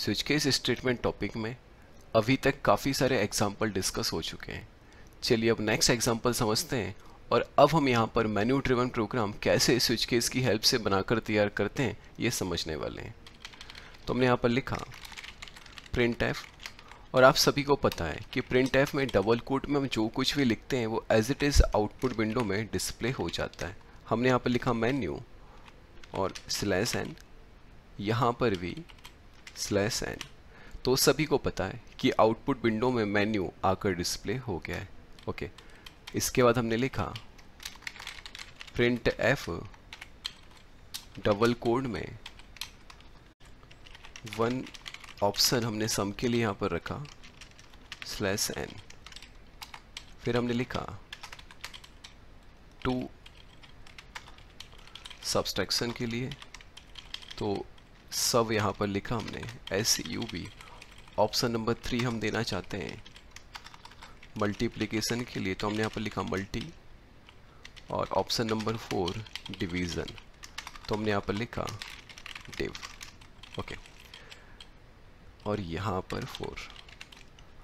Switch के इस statement topic में अभी तक काफ़ी सारे एग्जाम्पल डिस्कस हो चुके हैं चलिए अब नेक्स्ट एग्जाम्पल समझते हैं और अब हम यहाँ पर मेन्यू ड्रिवन प्रोग्राम कैसे स्विच केस की हेल्प से बनाकर तैयार करते हैं ये समझने वाले हैं तो हमने यहाँ पर लिखा प्रिंट एफ और आप सभी को पता है कि प्रिंट एफ में डबल कोट में हम जो कुछ भी लिखते हैं वो as it is output window में डिस्प्ले हो जाता है हमने यहाँ पर लिखा मेन्यू और स्लैस एन यहाँ पर भी स्लैश एन तो सभी को पता है कि आउटपुट विंडो में मेन्यू आकर डिस्प्ले हो गया है ओके okay. इसके बाद हमने लिखा प्रिंट एफ डबल कोड में वन ऑप्शन हमने सम के लिए यहाँ पर रखा स्लैश एन फिर हमने लिखा टू सब्सट्रैक्शन के लिए तो सब यहाँ पर लिखा हमने S U B option number three हम देना चाहते हैं मल्टीप्लिकेशन के लिए तो हमने यहाँ पर लिखा मल्टी और ऑप्शन नंबर फोर डिवीज़न तो हमने यहाँ पर लिखा डिव ओके और यहाँ पर फोर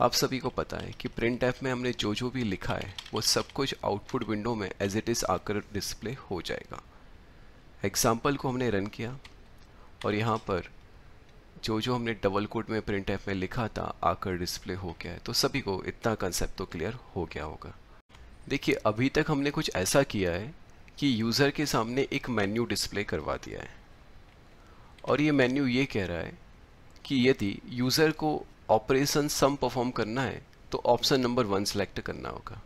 आप सभी को पता है कि प्रिंट ऐप में हमने जो जो भी लिखा है वो सब कुछ आउटपुट विंडो में एज इट इज़ आकर डिस्प्ले हो जाएगा एग्जाम्पल को हमने रन किया और यहाँ पर जो जो हमने डबल कोड में प्रिंट एफ में लिखा था आकर डिस्प्ले हो गया है तो सभी को इतना कंसेप्ट तो क्लियर हो गया होगा देखिए अभी तक हमने कुछ ऐसा किया है कि यूज़र के सामने एक मेन्यू डिस्प्ले करवा दिया है और ये मेन्यू ये कह रहा है कि यदि यूज़र को ऑपरेशन सम परफॉर्म करना है तो ऑप्शन नंबर वन सेलेक्ट करना होगा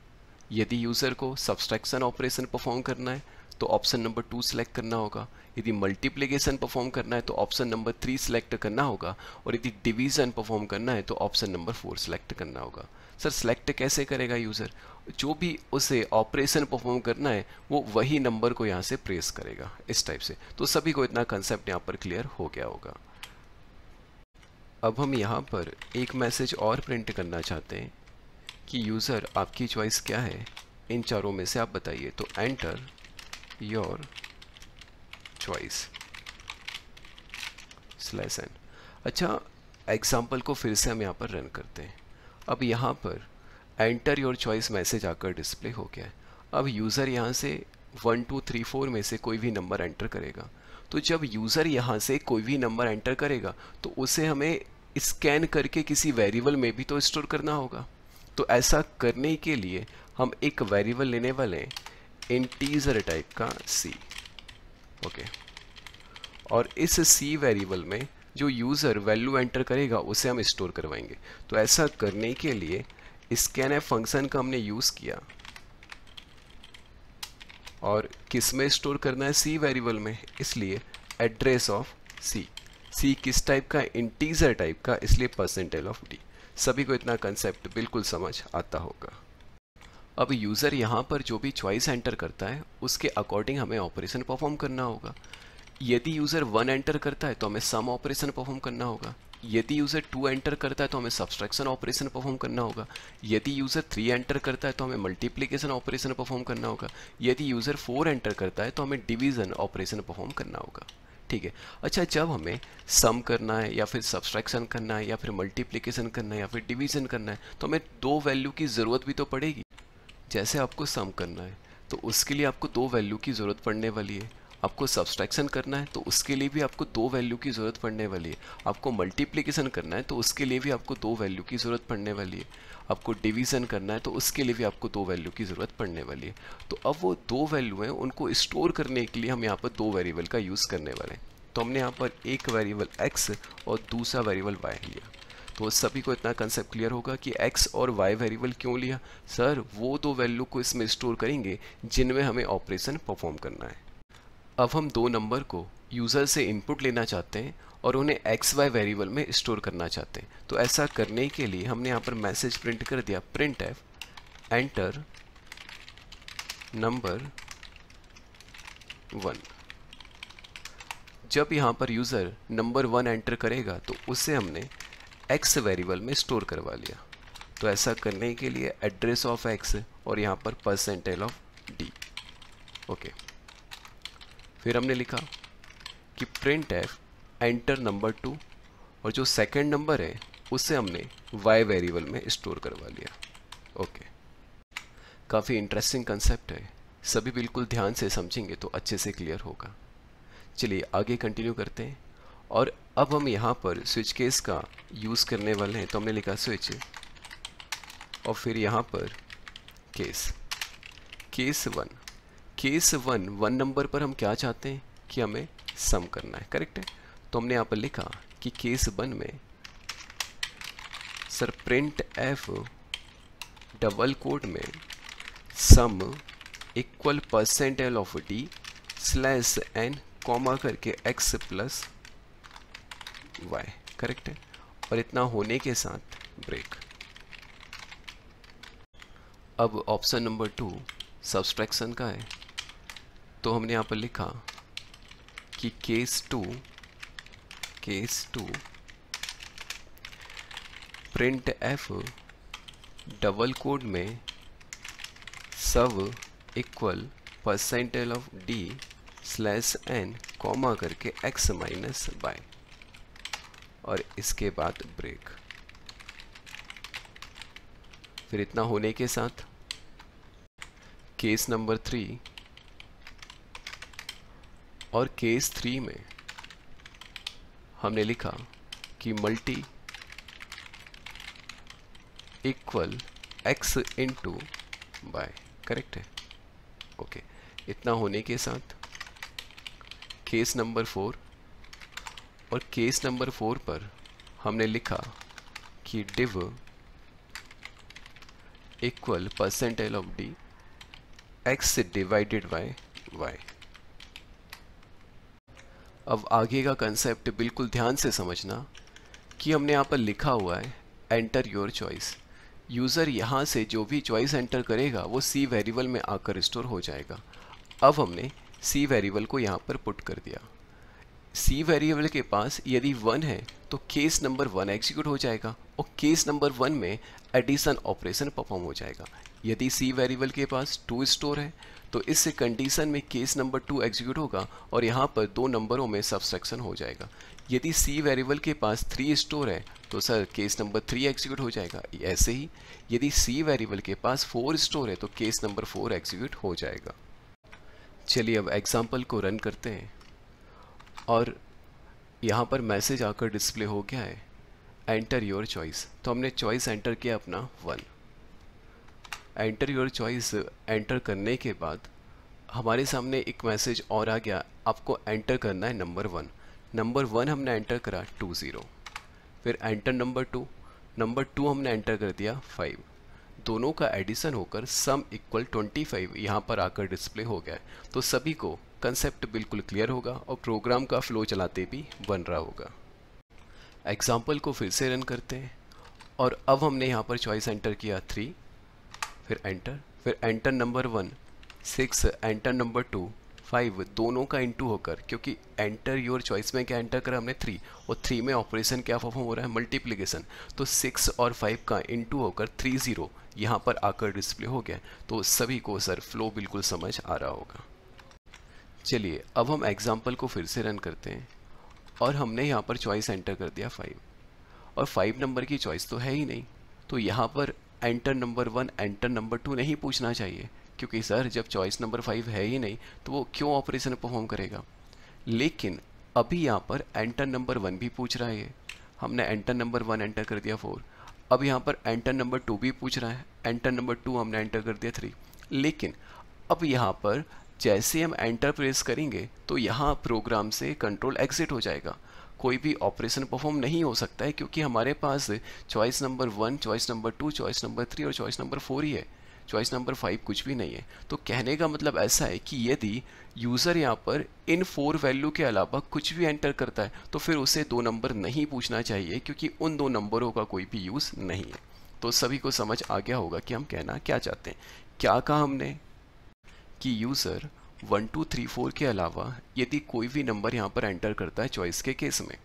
यदि यूज़र को सब्सट्रैक्शन ऑपरेशन परफॉर्म करना है तो ऑप्शन नंबर टू सेलेक्ट करना होगा यदि मल्टीप्लीकेशन परफॉर्म करना है तो ऑप्शन नंबर थ्री सिलेक्ट करना होगा और यदि डिवीज़न परफॉर्म करना है तो ऑप्शन नंबर फोर सेलेक्ट करना होगा सर सेलेक्ट कैसे करेगा यूज़र जो भी उसे ऑपरेशन परफॉर्म करना है वो वही नंबर को यहाँ से प्रेस करेगा इस टाइप से तो सभी को इतना कंसेप्ट यहाँ पर क्लियर हो गया होगा अब हम यहाँ पर एक मैसेज और प्रिंट करना चाहते हैं कि यूज़र आपकी चॉइस क्या है इन चारों में से आप बताइए तो enter your choice slash n अच्छा एग्जाम्पल को फिर से हम यहाँ पर रन करते हैं अब यहाँ पर एंटर योर चॉइस मैसेज आकर डिस्प्ले हो गया है अब यूज़र यहाँ से वन टू थ्री फोर में से कोई भी नंबर एंटर करेगा तो जब यूज़र यहाँ से कोई भी नंबर एंटर करेगा तो उसे हमें स्कैन करके किसी वेरिएबल में भी तो स्टोर करना होगा तो ऐसा करने के लिए हम एक वेरिएबल लेने वाले हैं इंटीजर टाइप का सी ओके और इस सी वेरिएबल में जो यूज़र वैल्यू एंटर करेगा उसे हम स्टोर करवाएंगे तो ऐसा करने के लिए स्कैन एफ फंक्शन का हमने यूज़ किया और किस में स्टोर करना है सी वेरिएबल में इसलिए एड्रेस ऑफ सी सी किस टाइप का इंटीजर टाइप का इसलिए परसेंटेज ऑफ डी सभी को इतना कंसेप्ट बिल्कुल समझ आता होगा अब यूज़र यहाँ पर जो भी चॉइस एंटर करता है उसके अकॉर्डिंग हमें ऑपरेशन परफॉर्म करना होगा यदि यूज़र वन एंटर करता है तो हमें सम ऑपरेशन परफॉर्म करना होगा यदि यूज़र टू एंटर करता है तो हमें सब्सट्रैक्शन ऑपरेशन परफॉर्म करना होगा यदि यूज़र थ्री एंटर करता है तो हमें मल्टीप्लीकेशन ऑपरेशन परफॉर्म करना होगा यदि यूज़र फोर एंटर करता है तो हमें डिवीज़न ऑपरेशन परफॉर्म करना होगा ठीक है अच्छा जब हमें सम करना है या फिर सब्सट्रैक्शन करना है या फिर मल्टीप्लीकेशन करना है या फिर डिवीज़न करना है तो हमें दो वैल्यू की ज़रूरत भी तो पड़ेगी जैसे आपको सम करना है तो उसके लिए आपको दो वैल्यू की ज़रूरत पड़ने वाली है आपको सब्सट्रैक्शन करना है तो उसके लिए भी आपको दो वैल्यू की ज़रूरत पड़ने वाली है आपको मल्टीप्लिकेशन करना है तो उसके लिए भी आपको दो वैल्यू की ज़रूरत पड़ने वाली है आपको डिवीज़न करना है तो उसके लिए भी आपको दो वैल्यू की ज़रूरत पड़ने वाली है तो अब वो दो वैल्यू हैं उनको स्टोर करने के लिए हम यहाँ पर दो वेरिएबल का यूज़ करने वाले हैं तो हमने यहाँ पर एक वेरिएबल एक्स और दूसरा वेरिएबल वाई लिया तो सभी को इतना कंसेप्ट क्लियर होगा कि एक्स और वाई वेरिएबल क्यों लिया सर वो दो वैल्यू को इसमें स्टोर करेंगे जिनमें हमें ऑपरेशन परफॉर्म करना है अब हम दो नंबर को यूज़र से इनपुट लेना चाहते हैं और उन्हें एक्स वाई वेरिएबल में स्टोर करना चाहते हैं तो ऐसा करने के लिए हमने यहाँ पर मैसेज प्रिंट कर दिया print f enter number one जब यहाँ पर यूज़र नंबर वन एंटर करेगा तो उससे हमने एक्स वेरिएबल में स्टोर करवा लिया तो ऐसा करने के लिए एड्रेस ऑफ एक्स और यहाँ पर परसेंटेज ऑफ डी ओके फिर हमने लिखा कि print f enter number two और जो सेकंड नंबर है उसे हमने वाई वेरिएबल में स्टोर करवा लिया ओके काफ़ी इंटरेस्टिंग कंसेप्ट है सभी बिल्कुल ध्यान से समझेंगे तो अच्छे से क्लियर होगा चलिए आगे कंटिन्यू करते हैं और अब हम यहाँ पर स्विच केस का यूज़ करने वाले हैं तो हमने लिखा स्विच और फिर यहाँ पर case case one case one one number पर हम क्या चाहते हैं कि हमें सम करना है करेक्ट है तो हमने यहाँ पर लिखा कि केस वन में sir print f double code में sum equal percentage of D slash N comma करके एक्स प्लस वाई करेक्ट है और इतना होने के साथ ब्रेक अब ऑप्शन नंबर टू सब्सट्रैक्शन का है तो हमने यहाँ पर लिखा कि case two case two print f double code में sub equal percentage of D slash N comma करके एक्स माइनस बाई और इसके बाद ब्रेक फिर इतना होने के साथ केस नंबर थ्री और केस थ्री में हमने लिखा कि multi equal X into Y correct है ओके okay. इतना होने के साथ केस नंबर फोर और केस नंबर फोर पर हमने लिखा कि div equal percentage of D X divided by Y अब आगे का कंसेप्ट बिल्कुल ध्यान से समझना कि हमने यहाँ पर लिखा हुआ है एंटर योर चॉइस यूज़र यहाँ से जो भी चॉइस एंटर करेगा वो सी वेरिएबल में आकर स्टोर हो जाएगा अब हमने सी वेरिएबल को यहाँ पर पुट कर दिया सी वेरिएबल के पास यदि वन है तो केस नंबर वन एग्जीक्यूट हो जाएगा और केस नंबर वन में एडिशन ऑपरेशन परफॉर्म हो जाएगा यदि सी वेरिएबल के पास टू स्टोर है तो इस कंडीशन में केस नंबर टू एग्जीक्यूट होगा और यहाँ पर दो नंबरों में सबसेक्शन हो जाएगा यदि सी वेरिएबल के पास थ्री स्टोर है तो sir case number three execute हो जाएगा ऐसे ही यदि सी वेरिएबल के पास फोर स्टोर है तो केस नंबर फोर एग्जीक्यूट हो जाएगा चलिए अब एग्जाम्पल को रन करते हैं और यहाँ पर मैसेज आकर डिस्प्ले हो गया है एंटर योर चॉइस तो हमने चॉइस एंटर किया अपना one enter your choice enter करने के बाद हमारे सामने एक मैसेज और आ गया आपको एंटर करना है नंबर वन नंबर वन हमने एंटर करा टू ज़ीरो फिर enter number two number two हमने एंटर कर दिया फाइव दोनों का एडिशन होकर सम इक्वल ट्वेंटी फाइव यहाँ पर आकर डिस्प्ले हो गया है तो सभी को कंसेप्ट बिल्कुल क्लियर होगा और प्रोग्राम का फ्लो चलाते भी बन रहा होगा एग्जाम्पल को फिर से रन करते हैं और अब हमने यहाँ पर चॉइस एंटर किया थ्री फिर एंटर फिर enter number one six enter number two five दोनों का इंटू होकर क्योंकि एंटर योर चॉइस में क्या एंटर करा हमने थ्री और थ्री में ऑपरेशन क्या परफॉर्म हो रहा है मल्टीप्लीकेशन तो सिक्स और फाइव का इंटू होकर थ्री ज़ीरो यहाँ पर आकर डिस्प्ले हो गया तो सभी को सर फ्लो बिल्कुल समझ आ रहा होगा चलिए अब हम एग्ज़ाम्पल को फिर से रन करते हैं और हमने यहाँ पर चॉइस एंटर कर दिया फाइव और फाइव नंबर की चॉइस तो है ही नहीं तो यहाँ पर enter number one enter number two नहीं पूछना चाहिए क्योंकि सर जब चॉइस नंबर फाइव है ही नहीं तो वो क्यों ऑपरेशन परफॉर्म करेगा लेकिन अभी यहाँ पर एंटर नंबर वन भी पूछ रहा है हमने एंटर नंबर वन एंटर कर दिया फोर अब यहाँ पर एंटर नंबर टू भी पूछ रहा है एंटर नंबर टू हमने एंटर कर दिया थ्री लेकिन अब यहाँ पर जैसे हम एंटर प्रेस करेंगे तो यहाँ प्रोग्राम से कंट्रोल एग्जिट हो जाएगा कोई भी ऑपरेशन परफॉर्म नहीं हो सकता है क्योंकि हमारे पास choice number one choice number two choice number three और चॉइस नंबर फोर ही है चॉइस नंबर फाइव कुछ भी नहीं है तो कहने का मतलब ऐसा है कि यदि यूज़र यहाँ पर इन फोर वैल्यू के अलावा कुछ भी एंटर करता है तो फिर उसे दो नंबर नहीं पूछना चाहिए क्योंकि उन दो नंबरों का कोई भी यूज़ नहीं है तो सभी को समझ आ गया होगा कि हम कहना क्या चाहते हैं क्या कहा हमने कि user one two three four के अलावा यदि कोई भी नंबर यहाँ पर एंटर करता है चॉइस के केस में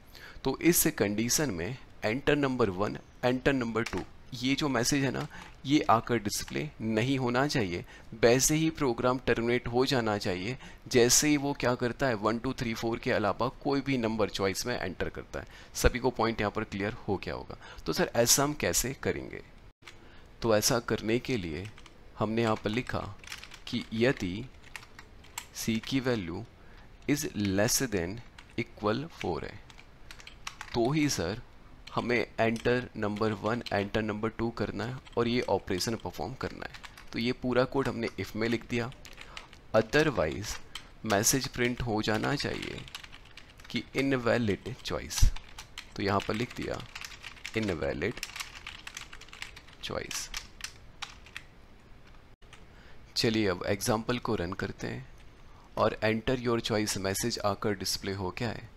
तो इस कंडीशन में enter number one enter number two ये जो मैसेज है ना ये आकर डिस्प्ले नहीं होना चाहिए वैसे ही प्रोग्राम टर्मिनेट हो जाना चाहिए जैसे ही वो क्या करता है वन टू थ्री फोर के अलावा कोई भी नंबर चॉइस में एंटर करता है सभी को पॉइंट यहाँ पर क्लियर हो गया होगा तो सर ऐसा हम कैसे करेंगे तो ऐसा करने के लिए हमने यहाँ पर लिखा कि यदि c की value is less than equal four है तो ही सर हमें enter number one enter number two करना है और ये ऑपरेशन परफॉर्म करना है तो ये पूरा कोड हमने इफ़ में लिख दिया अदरवाइज मैसेज प्रिंट हो जाना चाहिए कि इनवैलिड चॉइस तो यहाँ पर लिख दिया इनवैलिड चॉइस चलिए अब एग्ज़ाम्पल को रन करते हैं और एंटर योर चॉइस मैसेज आकर डिस्प्ले हो गया है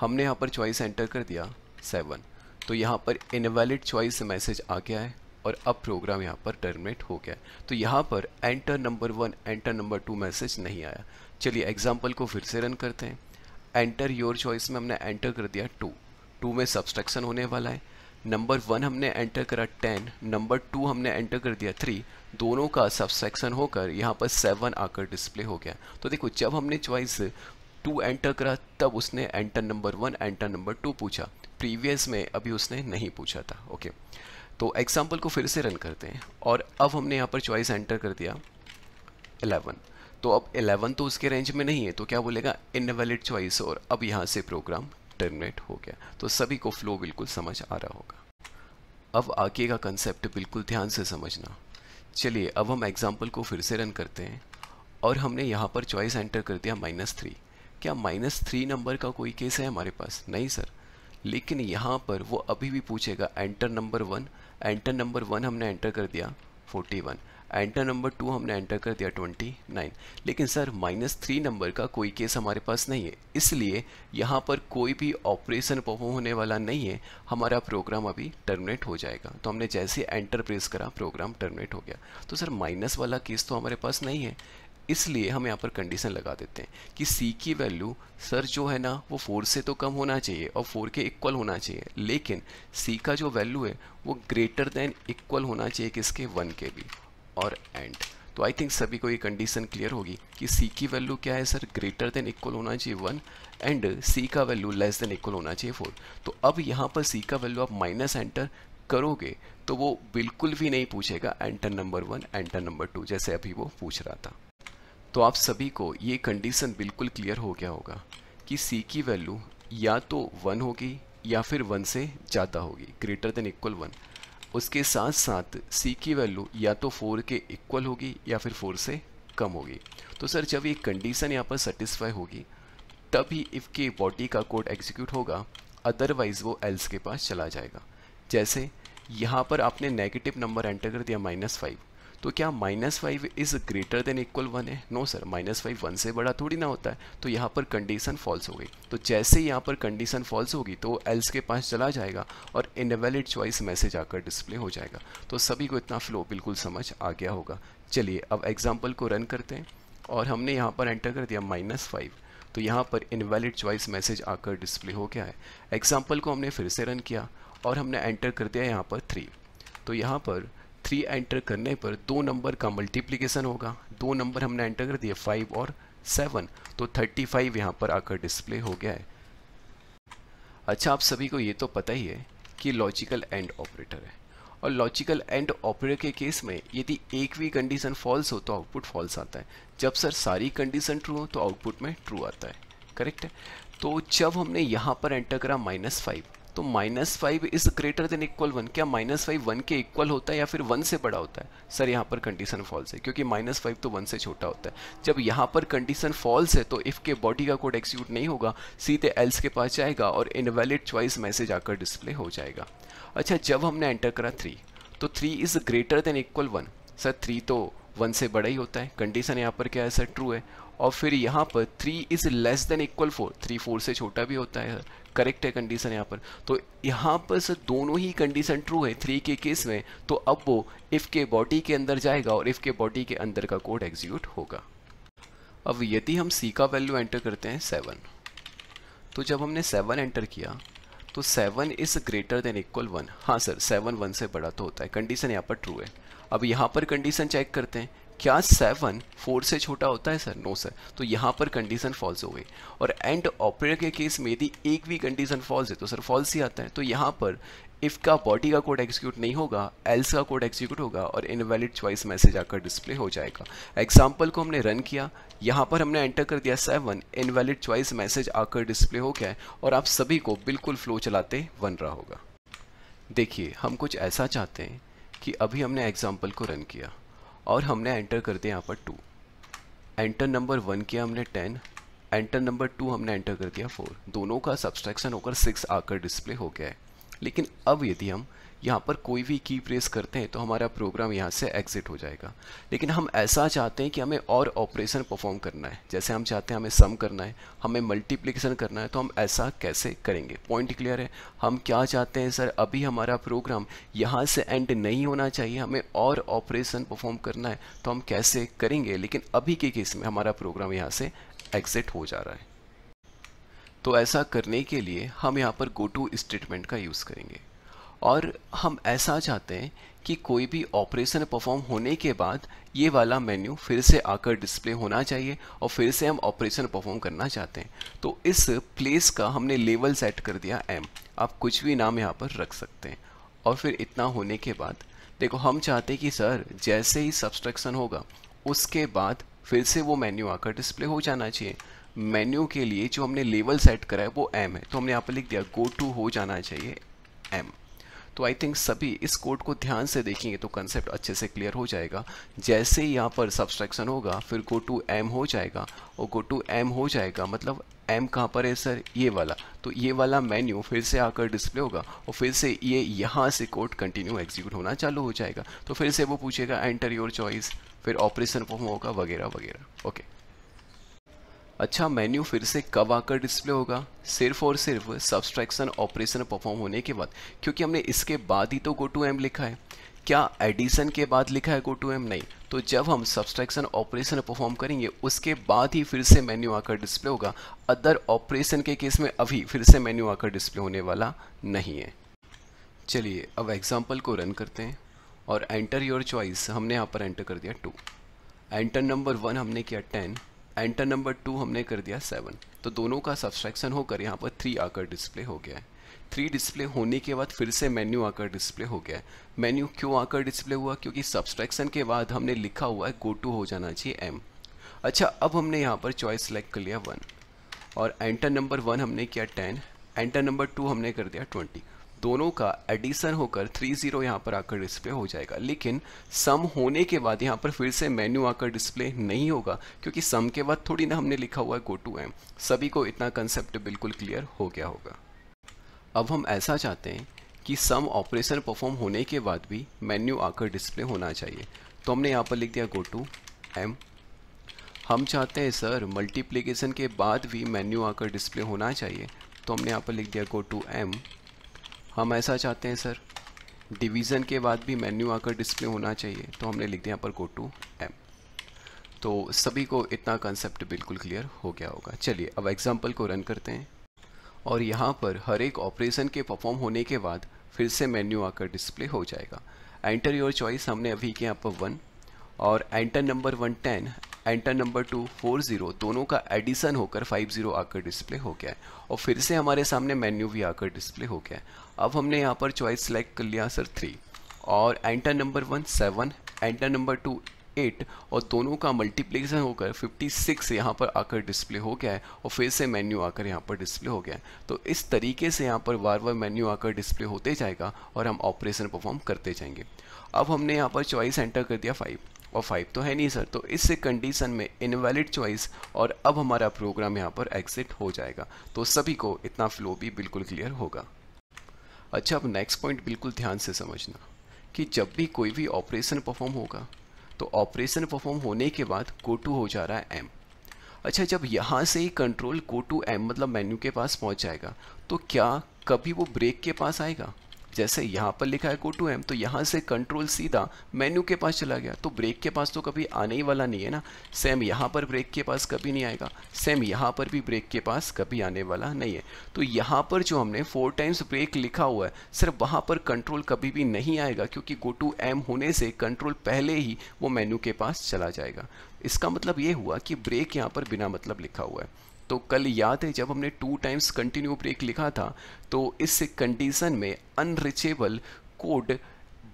हमने यहाँ पर चॉइस एंटर कर दिया सेवन तो यहाँ पर इनवैलिड चॉइस मैसेज आ गया है और अब प्रोग्राम यहाँ पर टर्मिनेट हो गया है तो यहाँ पर enter number one enter number two message नहीं आया चलिए एग्जाम्पल को फिर से रन करते हैं एंटर योर चॉइस में हमने एंटर कर दिया टू टू में सब्सट्रक्शन होने वाला है नंबर वन हमने एंटर करा टेन नंबर टू हमने एंटर कर दिया थ्री दोनों का सबसेक्शन होकर यहाँ पर सेवन आकर डिस्प्ले हो गया तो देखो जब हमने चॉइस टू एंटर करा तब उसने enter number one enter number two पूछा प्रीवियस में अभी उसने नहीं पूछा था ओके तो एग्जाम्पल को फिर से रन करते हैं और अब हमने यहाँ पर चॉइस एंटर कर दिया एलेवन तो अब एलेवन तो उसके रेंज में नहीं है तो क्या बोलेगा इनवैलिड चॉइस और अब यहाँ से प्रोग्राम टर्मिनेट हो गया तो सभी को फ्लो बिल्कुल समझ आ रहा होगा अब आगे का कंसेप्ट बिल्कुल ध्यान से समझना चलिए अब हम एग्जाम्पल को फिर से रन करते हैं और हमने यहाँ पर चॉइस एंटर कर दिया माइनस थ्री क्या माइनस थ्री नंबर का कोई केस है हमारे पास नहीं सर लेकिन यहाँ पर वो अभी भी पूछेगा enter number one enter number one हमने एंटर कर दिया forty one enter number two हमने एंटर कर दिया ट्वेंटी नाइन लेकिन सर माइनस थ्री नंबर का कोई केस हमारे पास नहीं है इसलिए यहाँ पर कोई भी ऑपरेशन परफॉर्म होने वाला नहीं है हमारा प्रोग्राम अभी टर्मिनेट हो जाएगा तो हमने जैसे एंटर प्रेस करा प्रोग्राम टर्मिनेट हो गया तो सर माइनस वाला केस तो हमारे पास नहीं है इसलिए हम यहाँ पर कंडीशन लगा देते हैं कि c की वैल्यू सर जो है ना वो फोर से तो कम होना चाहिए और फोर के इक्वल होना चाहिए लेकिन c का जो वैल्यू है वो ग्रेटर देन इक्वल होना चाहिए किसके वन के भी और एंड तो आई थिंक सभी को ये कंडीशन क्लियर होगी कि सी की वैल्यू क्या है सर ग्रेटर देन इक्वल होना चाहिए वन एंड सी का वैल्यू लेस देन इक्वल होना चाहिए फोर तो अब यहाँ पर सी का वैल्यू आप माइनस एंटर करोगे तो वो बिल्कुल भी नहीं पूछेगा enter number one enter number two जैसे अभी वो पूछ रहा था तो आप सभी को ये कंडीशन बिल्कुल क्लियर हो गया होगा कि सी की वैल्यू या तो वन होगी या फिर वन से ज़्यादा होगी ग्रेटर देन इक्वल वन उसके साथ साथ सी की वैल्यू या तो फोर के इक्वल होगी या फिर फोर से कम होगी तो सर जब ये कंडीशन यहाँ पर सेटिस्फाई होगी तब ही इफ़ के बॉडी का कोड एग्जीक्यूट होगा अदरवाइज़ वो एल्स के पास चला जाएगा जैसे यहाँ पर आपने नेगेटिव नंबर एंटर कर दिया माइनस फाइव तो क्या minus five is greater than equal one है no sir minus five one से बड़ा थोड़ी ना होता है तो यहाँ पर कंडीशन फॉल्स हो गई तो जैसे ही यहाँ पर कंडीशन फॉल्स होगी तो एल्स के पास चला जाएगा और इनवेलिड चॉइस मैसेज आकर डिस्प्ले हो जाएगा तो सभी को इतना फ्लो बिल्कुल समझ आ गया होगा चलिए अब एग्जाम्पल को रन करते हैं और हमने यहाँ पर एंटर कर दिया माइनस फाइव तो यहाँ पर इनवेलिड चॉइस मैसेज आकर डिस्प्ले हो गया है एग्जाम्पल को हमने फिर से रन किया और हमने एंटर कर दिया यहाँ पर थ्री तो यहाँ पर थ्री एंटर करने पर दो नंबर का मल्टीप्लीकेशन होगा दो नंबर हमने एंटर कर दिए फाइव और सेवन तो थर्टी फाइव यहाँ पर आकर डिस्प्ले हो गया है अच्छा आप सभी को ये तो पता ही है कि लॉजिकल एंड ऑपरेटर है और लॉजिकल एंड ऑपरेटर के केस में यदि एक भी कंडीशन फॉल्स हो तो आउटपुट फॉल्स आता है जब सर सारी कंडीशन ट्रू हो तो आउटपुट में ट्रू आता है करेक्ट है तो जब हमने यहाँ पर एंटर करा माइनस फाइव तो minus five is greater than equal one क्या माइनस फाइव वन के इक्वल होता है या फिर वन से बड़ा होता है सर यहाँ पर कंडीशन फॉल्स है क्योंकि माइनस फाइव तो वन से छोटा होता है जब यहाँ पर कंडीशन फॉल्स है तो इफ़ के बॉडी का कोड एक्सिक्यूट नहीं होगा सीधे एल्स के पास जाएगा और इनवैलिड चॉइस मैसेज आकर डिस्प्ले हो जाएगा अच्छा जब हमने एंटर करा थ्री तो three is greater than equal one sir three तो वन से बड़ा ही होता है कंडीशन यहाँ पर क्या है सर ट्रू है और फिर यहाँ पर three is less than equal four three four से छोटा भी होता है करेक्ट है कंडीशन यहाँ पर तो यहाँ पर सर दोनों ही कंडीशन ट्रू है थ्री के केस में तो अब वो इफ़ के बॉडी के अंदर जाएगा और इफ़ के बॉडी के अंदर का कोड एग्जीक्यूट होगा अब यदि हम सी का वैल्यू एंटर करते हैं सेवन तो जब हमने सेवन एंटर किया तो seven is greater than equal one हाँ सर सेवन वन से बड़ा तो होता है कंडीशन यहाँ पर ट्रू है अब यहाँ पर कंडीशन चेक करते हैं क्या सेवन फोर से छोटा होता है सर नो सर तो यहाँ पर कंडीशन फॉल्स हो गई और एंड ऑपरेटर के केस में यदि एक भी कंडीशन फॉल्स है तो सर फॉल्स ही आता है तो यहाँ पर इफ़ का बॉडी का कोड एग्जीक्यूट नहीं होगा एल्स का कोड एग्जीक्यूट होगा और इनवैलिड चॉइस मैसेज आकर डिस्प्ले हो जाएगा एग्जाम्पल को हमने रन किया यहाँ पर हमने एंटर कर दिया सेवन इनवैलिड चॉइस मैसेज आकर डिस्प्ले हो गया है और आप सभी को बिल्कुल फ्लो चलाते बन रहा होगा देखिए हम कुछ ऐसा चाहते हैं कि अभी हमने एग्जाम्पल को रन किया और हमने एंटर कर दिया यहाँ पर टू एंटर नंबर वन किया हमने टेन एंटर नंबर टू हमने एंटर कर दिया फोर दोनों का सब्सट्रैक्शन होकर सिक्स आकर डिस्प्ले हो गया है लेकिन अब यदि हम यहाँ पर कोई भी की प्रेस करते हैं तो हमारा प्रोग्राम यहाँ से एग्जिट हो जाएगा लेकिन हम ऐसा चाहते हैं कि हमें और ऑपरेशन परफॉर्म करना है जैसे हम चाहते हैं हमें सम करना है हमें मल्टीप्लिकेशन करना है तो हम ऐसा कैसे करेंगे पॉइंट क्लियर है हम क्या चाहते हैं सर अभी हमारा प्रोग्राम यहाँ से एंड नहीं होना चाहिए हमें और ऑपरेशन परफॉर्म करना है तो हम कैसे करेंगे लेकिन अभी के केस में हमारा प्रोग्राम यहाँ से एग्जिट हो जा रहा है तो ऐसा करने के लिए हम यहाँ पर गो टू स्टेटमेंट का यूज़ करेंगे और हम ऐसा चाहते हैं कि कोई भी ऑपरेशन परफॉर्म होने के बाद ये वाला मेन्यू फिर से आकर डिस्प्ले होना चाहिए और फिर से हम ऑपरेशन परफॉर्म करना चाहते हैं तो इस प्लेस का हमने लेवल सेट कर दिया एम आप कुछ भी नाम यहाँ पर रख सकते हैं और फिर इतना होने के बाद देखो हम चाहते हैं कि सर जैसे ही सब्सट्रक्शन होगा उसके बाद फिर से वो मेन्यू आकर डिस्प्ले हो जाना चाहिए मेन्यू के लिए जो हमने लेवल सेट करा है वो एम है तो हमने यहाँ पर लिख दिया गो टू हो जाना चाहिए एम तो आई थिंक सभी इस कोड को ध्यान से देखेंगे तो कंसेप्ट अच्छे से क्लियर हो जाएगा जैसे ही यहाँ पर सब्सट्रैक्शन होगा फिर गो टू एम हो जाएगा और गो टू एम हो जाएगा मतलब एम कहाँ पर है सर ये वाला तो ये वाला मेन्यू फिर से आकर डिस्प्ले होगा और फिर से ये यहाँ से कोड कंटिन्यू एग्जीक्यूट होना चालू हो जाएगा तो फिर से वो पूछेगा एंटर योर चॉइस फिर ऑपरेशन फॉर्म होगा वगैरह वगैरह ओके अच्छा मेन्यू फिर से कब आकर डिस्प्ले होगा सिर्फ और सिर्फ सब्सट्रैक्शन ऑपरेशन परफॉर्म होने के बाद क्योंकि हमने इसके बाद ही तो गो टू एम लिखा है क्या एडिशन के बाद लिखा है गो टू एम नहीं तो जब हम सब्सट्रैक्शन ऑपरेशन परफॉर्म करेंगे उसके बाद ही फिर से मेन्यू आकर डिस्प्ले होगा अदर ऑपरेशन के केस में अभी फिर से मेन्यू आकर डिस्प्ले होने वाला नहीं है चलिए अब एग्जाम्पल को रन करते हैं और एंटर योर चॉइस हमने यहाँ पर एंटर कर दिया टू एंटर नंबर वन हमने किया टेन एंटर नंबर टू हमने कर दिया सेवन तो दोनों का सब्सट्रैक्शन होकर यहाँ पर थ्री आकर डिस्प्ले हो गया है थ्री डिस्प्ले होने के बाद फिर से मेन्यू आकर डिस्प्ले हो गया है मेन्यू क्यों आकर डिस्प्ले हुआ क्योंकि सब्सट्रैक्शन के बाद हमने लिखा हुआ है गो टू हो जाना चाहिए एम अच्छा अब हमने यहाँ पर चॉइस सेलेक्ट कर लिया वन और एंटर नंबर वन हमने किया टेन एंटर नंबर टू हमने कर दिया ट्वेंटी दोनों का एडिशन होकर थ्री जीरो यहाँ पर आकर डिस्प्ले हो जाएगा लेकिन सम होने के बाद यहाँ पर फिर से मेन्यू आकर डिस्प्ले नहीं होगा क्योंकि सम के बाद थोड़ी ना हमने लिखा हुआ है गो टू एम सभी को इतना कंसेप्ट बिल्कुल क्लियर हो गया होगा अब हम ऐसा चाहते हैं कि सम ऑपरेशन परफॉर्म होने के बाद भी मेन्यू आकर डिस्प्ले होना चाहिए तो हमने यहाँ पर लिख दिया गो टू एम हम चाहते हैं सर मल्टीप्लीकेशन के बाद भी मेन्यू आकर डिस्प्ले होना चाहिए तो हमने यहाँ पर लिख दिया गो टू एम हम ऐसा चाहते हैं सर डिवीज़न के बाद भी मेन्यू आकर डिस्प्ले होना चाहिए तो हमने लिख दिया यहाँ पर गो टू एम तो सभी को इतना कंसेप्ट बिल्कुल क्लियर हो गया होगा चलिए अब एग्जाम्पल को रन करते हैं और यहाँ पर हर एक ऑपरेशन के परफॉर्म होने के बाद फिर से मेन्यू आकर डिस्प्ले हो जाएगा एंटर योर चॉइस हमने अभी के यहाँ पर वन और enter number one ten enter number two four zero दोनों का एडिशन होकर फाइव ज़ीरो आकर डिस्प्ले हो गया है और फिर से हमारे सामने मेन्यू भी आकर डिस्प्ले हो गया है अब हमने यहाँ पर चॉइस सेलेक्ट कर लिया सर थ्री और enter number one seven enter number two eight और दोनों का मल्टीप्लिकेशन होकर 56 सिक्स यहाँ पर आकर डिस्प्ले हो गया है और फिर से मेन्यू आकर यहाँ पर डिस्प्ले हो गया है तो इस तरीके से यहाँ पर बार बार मेन्यू आकर डिस्प्ले होते जाएगा और हम ऑपरेशन परफॉर्म करते जाएंगे अब हमने यहाँ पर चॉइस एंटर कर दिया फाइव और फाइव तो है नहीं सर तो इस कंडीशन में इनवैलिड चॉइस और अब हमारा प्रोग्राम यहाँ पर एग्जिट हो जाएगा तो सभी को इतना फ्लो भी बिल्कुल क्लियर होगा अच्छा अब नेक्स्ट पॉइंट बिल्कुल ध्यान से समझना कि जब भी कोई भी ऑपरेशन परफॉर्म होगा तो ऑपरेशन परफॉर्म होने के बाद गो टू हो जा रहा है एम अच्छा जब यहाँ से ही कंट्रोल गो टू एम मतलब मेन्यू के पास पहुँच जाएगा तो क्या कभी वो ब्रेक के पास आएगा जैसे यहाँ पर लिखा है को टू एम तो यहाँ से कंट्रोल सीधा मेन्यू के पास चला गया तो ब्रेक के पास तो कभी आने ही वाला नहीं है ना सेम यहाँ पर ब्रेक के पास कभी नहीं आएगा सेम यहाँ पर भी ब्रेक के पास कभी आने वाला नहीं है तो यहाँ पर जो हमने फोर टाइम्स ब्रेक लिखा हुआ है सिर्फ वहाँ पर कंट्रोल कभी भी नहीं आएगा क्योंकि गो टू एम होने से कंट्रोल पहले ही वो मेन्यू के पास चला जाएगा इसका मतलब ये हुआ कि ब्रेक यहाँ पर बिना मतलब लिखा हुआ है तो कल याद है जब हमने टू टाइम्स कंटिन्यू ब्रेक लिखा था तो इस कंडीशन में अनरिचेबल कोड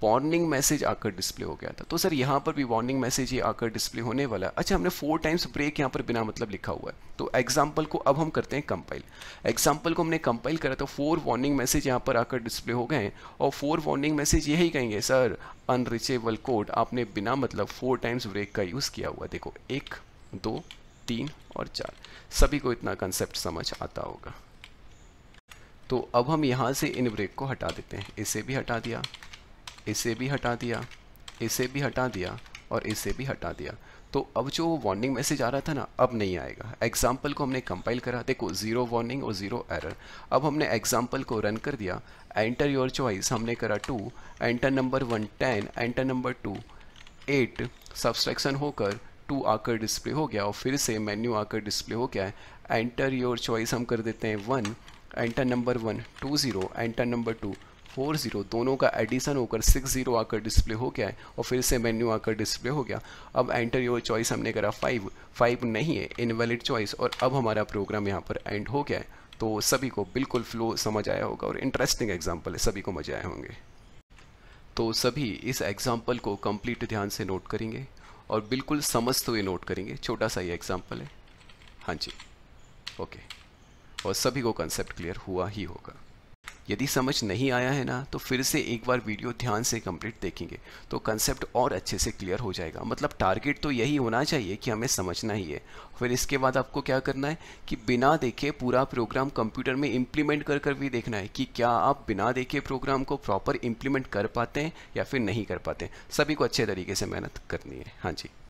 वार्निंग मैसेज आकर डिस्प्ले हो गया था तो सर यहाँ पर भी वार्निंग मैसेज ये आकर डिस्प्ले होने वाला है अच्छा हमने फोर टाइम्स ब्रेक यहाँ पर बिना मतलब लिखा हुआ है तो एग्जाम्पल को अब हम करते हैं कंपाइल एग्जाम्पल को हमने कंपाइल करा तो फोर वार्निंग मैसेज यहाँ पर आकर डिस्प्ले हो गए और फोर वार्निंग मैसेज यही कहेंगे सर अनरिचेबल कोड आपने बिना मतलब फोर टाइम्स ब्रेक का यूज़ किया हुआ देखो एक दो तीन और चार सभी को इतना कंसेप्ट समझ आता होगा तो अब हम यहाँ से इन ब्रेक को हटा देते हैं इसे भी हटा दिया इसे भी हटा दिया इसे भी हटा दिया और इसे भी हटा दिया तो अब जो वार्निंग मैसेज आ रहा था ना अब नहीं आएगा एग्जाम्पल को हमने कंपाइल करा देखो ज़ीरो वार्निंग और ज़ीरो एरर अब हमने एग्जाम्पल को रन कर दिया एंटर योर चॉइस हमने करा two enter number one ten enter number two eight subtraction होकर टू आकर डिस्प्ले हो गया और फिर से मेन्यू आकर डिस्प्ले हो गया है एंटर योर चॉइस हम कर देते हैं one enter number one two zero enter number two four zero दोनों का एडिशन होकर सिक्स ज़ीरो आकर डिस्प्ले हो गया है और फिर से मेन्यू आकर डिस्प्ले हो गया अब एंटर योर चॉइस हमने करा फाइव फाइव नहीं है इनवैलिड चॉइस और अब हमारा प्रोग्राम यहाँ पर एंड हो गया है तो सभी को बिल्कुल फ्लो समझ आया होगा और इंटरेस्टिंग एग्जाम्पल है सभी को मजे आए होंगे तो सभी इस एग्ज़ाम्पल को कंप्लीट ध्यान से नोट करेंगे और बिल्कुल समझते हुए नोट करेंगे छोटा सा ये एग्जाम्पल है हाँ जी ओके और सभी को कंसेप्ट क्लियर हुआ ही होगा यदि समझ नहीं आया है ना तो फिर से एक बार वीडियो ध्यान से कंप्लीट देखेंगे तो कंसेप्ट और अच्छे से क्लियर हो जाएगा मतलब टारगेट तो यही होना चाहिए कि हमें समझना ही है फिर इसके बाद आपको क्या करना है कि बिना देखे पूरा प्रोग्राम कंप्यूटर में इम्प्लीमेंट कर कर भी देखना है कि क्या आप बिना देखे प्रोग्राम को प्रॉपर इम्प्लीमेंट कर पाते हैं या फिर नहीं कर पाते सभी को अच्छे तरीके से मेहनत करनी है हाँ जी